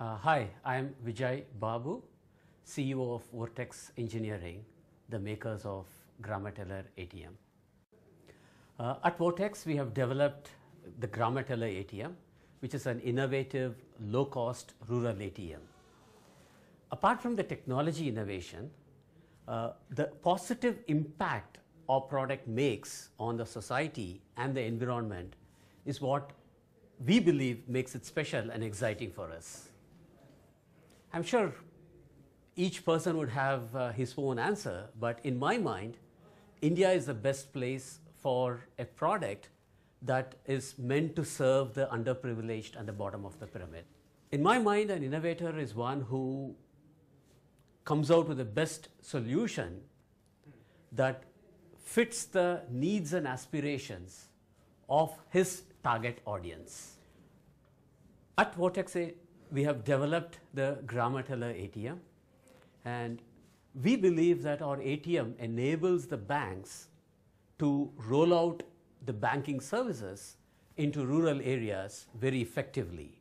Uh, hi, I am Vijay Babu, CEO of Vortex Engineering, the makers of Grammeteller ATM. Uh, at Vortex, we have developed the Grammeteller ATM, which is an innovative, low-cost rural ATM. Apart from the technology innovation, uh, the positive impact our product makes on the society and the environment is what we believe makes it special and exciting for us. I'm sure each person would have uh, his own answer, but in my mind, India is the best place for a product that is meant to serve the underprivileged and the bottom of the pyramid. In my mind, an innovator is one who comes out with the best solution that fits the needs and aspirations of his target audience. At Vortex we have developed the Gramateller ATM and we believe that our ATM enables the banks to roll out the banking services into rural areas very effectively,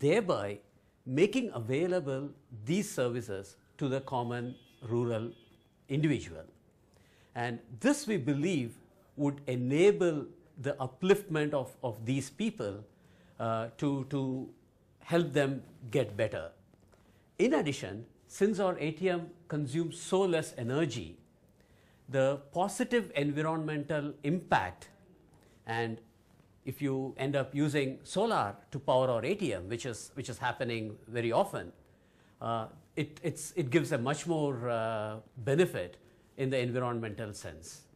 thereby making available these services to the common rural individual. And this we believe would enable the upliftment of, of these people uh, to, to help them get better. In addition, since our ATM consumes so less energy, the positive environmental impact and if you end up using solar to power our ATM, which is, which is happening very often, uh, it, it gives a much more uh, benefit in the environmental sense.